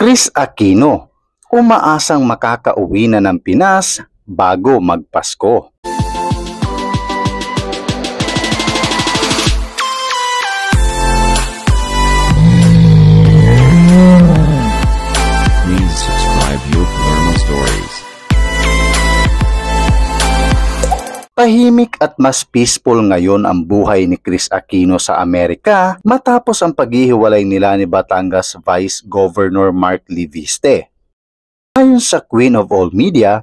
Chris Aquino, umaasang makakauwi na ng Pinas bago magpasko. Tahimik at mas peaceful ngayon ang buhay ni Chris Aquino sa Amerika matapos ang paghihiwalay nila ni Batangas Vice Governor Mark Liviste. Ayon sa Queen of All Media,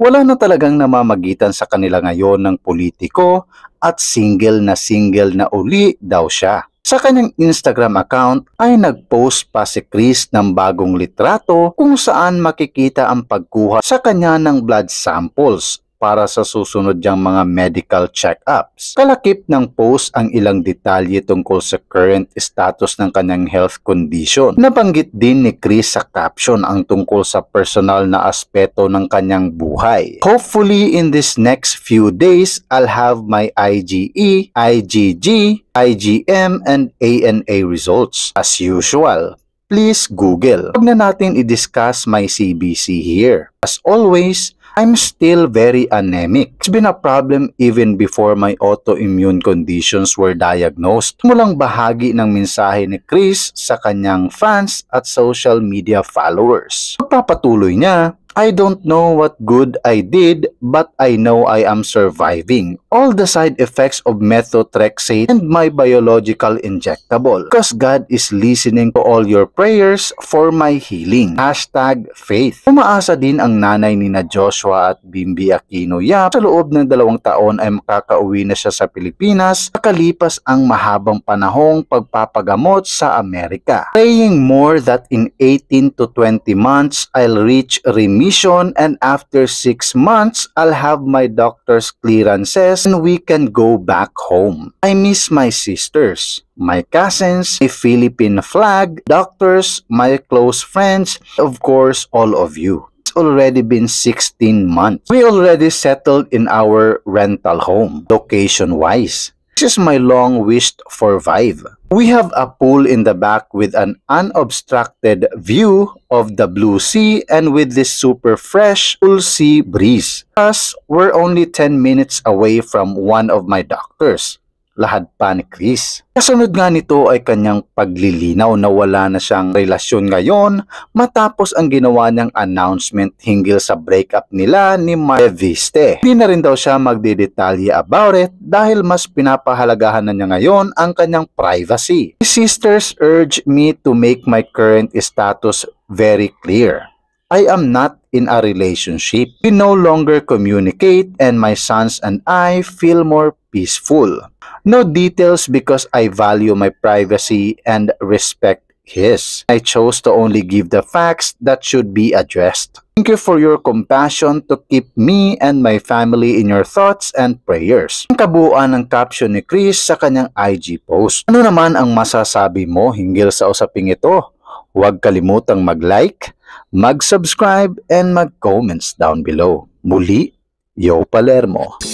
wala na talagang namamagitan sa kanila ngayon ng politiko at single na single na uli daw siya. Sa kanyang Instagram account ay nagpost pa si Chris ng bagong litrato kung saan makikita ang pagkuha sa kanya ng blood samples para sa susunod niyang mga medical check-ups. Kalakip ng post ang ilang detalye tungkol sa current status ng kanyang health condition. Nabanggit din ni Chris sa caption ang tungkol sa personal na aspeto ng kanyang buhay. Hopefully in this next few days, I'll have my IgE, IgG, IgM, and ANA results. As usual, please Google. Huwag na natin i-discuss my CBC here. As always, I'm still very anemic. It's been a problem even before my autoimmune conditions were diagnosed. Mulang bahagi ng mensahe ni Chris sa kanyang fans at social media followers. Pagpapatuloy niya, I don't know what good I did, but I know I am surviving. All the side effects of methotrexate and my biological injectable. Because God is listening to all your prayers for my healing. Hashtag faith. Umaasa din ang nanay ni na Joshua at Bimbi Aquino Yap. Sa loob ng dalawang taon ay makakauwi na siya sa Pilipinas makalipas ang mahabang panahong pagpapagamot sa Amerika. Praying more that in 18 to 20 months, I'll reach remission admission and after 6 months, I'll have my doctor's clearances and we can go back home. I miss my sisters, my cousins, a Philippine flag, doctors, my close friends, of course, all of you It's already been 16 months. We already settled in our rental home, location-wise. This is my long wished for Vive. We have a pool in the back with an unobstructed view of the blue sea and with this super fresh cool sea breeze. Plus, we're only 10 minutes away from one of my doctors. lahat pa ni Chris. Kasunod nga nito ay kanyang paglilinaw na wala na siyang relasyon ngayon matapos ang ginawa niyang announcement hinggil sa breakup nila ni Maria Viste. Hindi na rin daw siya magdedetalye about it dahil mas pinapahalagahan na niya ngayon ang kanyang privacy. The sisters urge me to make my current status very clear. I am not in a relationship. We no longer communicate and my sons and I feel more peaceful. No details because I value my privacy and respect his. I chose to only give the facts that should be addressed. Thank you for your compassion to keep me and my family in your thoughts and prayers. Ang kabuuan ng caption ni Chris sa kanyang IG post. Ano naman ang masasabi mo hinggil sa usaping ito? Huwag kalimutang mag-like, mag-subscribe, and mag-comments down below. Muli, Yo Palermo.